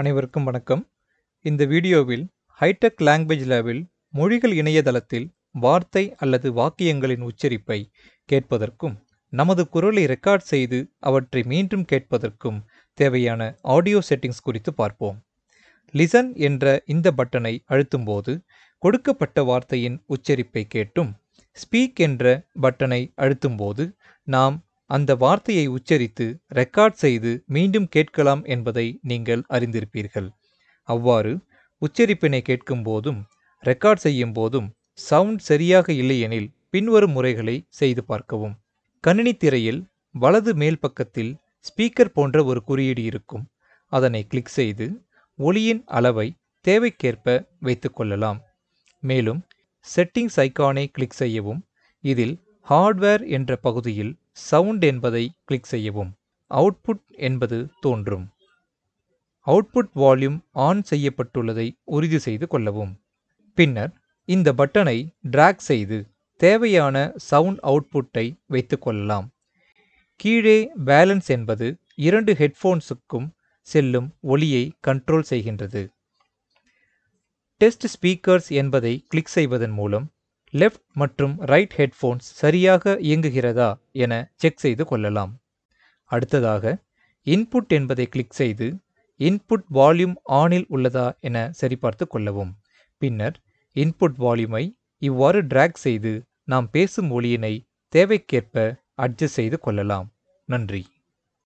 அனைவருக்கும் வணக்கம் இந்த வீடியோவில் ஹைடெக் லாங்குவேஜ் லேபில் மொழிகள் இணையதளத்தில் வார்த்தை அல்லது வாக்கியங்களின் உச்சரிப்பை கேட்பதற்கும் நமது குரலை ரெக்கார்ட் செய்து அவற்றை மீண்டும் கேட்பதற்கும் தேவையான ஆடியோ செட்டிங்ஸ் குறித்து பார்ப்போம் லிசன் என்ற இந்த பட்டனை அழுத்தும்போது கொடுக்கப்பட்ட வார்த்தையின் உச்சரிப்பை கேட்டும் ஸ்பீக் என்ற பட்டனை அழுத்தும்போது நாம் அந்த வார்த்தையை உச்சரித்து ரெக்கார்ட் செய்து மீண்டும் கேட்கலாம் என்பதை நீங்கள் அறிந்திருப்பீர்கள் அவ்வாறு உச்சரிப்பினை கேட்கும் போதும் ரெக்கார்ட் செய்யும் போதும் சவுண்ட் சரியாக இல்லையெனில் பின்வரும் முறைகளை செய்து பார்க்கவும் கணினி திரையில் வலது மேல் பக்கத்தில் ஸ்பீக்கர் போன்ற ஒரு குறியீடு இருக்கும் அதனை கிளிக் செய்து ஒளியின் அளவை தேவைக்கேற்ப வைத்துக்கொள்ளலாம் மேலும் செட்டிங்ஸ் ஐக்கானை கிளிக் செய்யவும் இதில் ஹார்ட்வேர் என்ற பகுதியில் சவுண்ட் என்பதை கிளிக் செய்யவும் அவுட்புட் என்பது தோன்றும் அவுட்புட் வால்யூம் ஆன் செய்யப்பட்டுள்ளதை உறுதி செய்து கொள்ளவும் பின்னர் இந்த பட்டனை டிராக் செய்து தேவையான சவுண்ட் அவுட்புட்டை வைத்துக்கொள்ளலாம் கீழே பேலன்ஸ் என்பது இரண்டு ஹெட்ஃபோன்ஸுக்கும் செல்லும் ஒலியை கண்ட்ரோல் செய்கின்றது டெஸ்ட் ஸ்பீக்கர்ஸ் என்பதை கிளிக் செய்வதன் மூலம் லெஃப்ட் மற்றும் ரைட் ஹெட்ஃபோன்ஸ் சரியாக இயங்குகிறதா என செக் செய்து கொள்ளலாம் அடுத்ததாக இன்புட் என்பதை கிளிக் செய்து இன்புட் வால்யூம் ஆனில் உள்ளதா என சரிபார்த்து கொள்ளவும் பின்னர் இன்புட் வால்யூமை இவ்வாறு டிராக் செய்து நாம் பேசும் ஒலியினை தேவைக்கேற்ப அட்ஜஸ்ட் செய்து கொள்ளலாம் நன்றி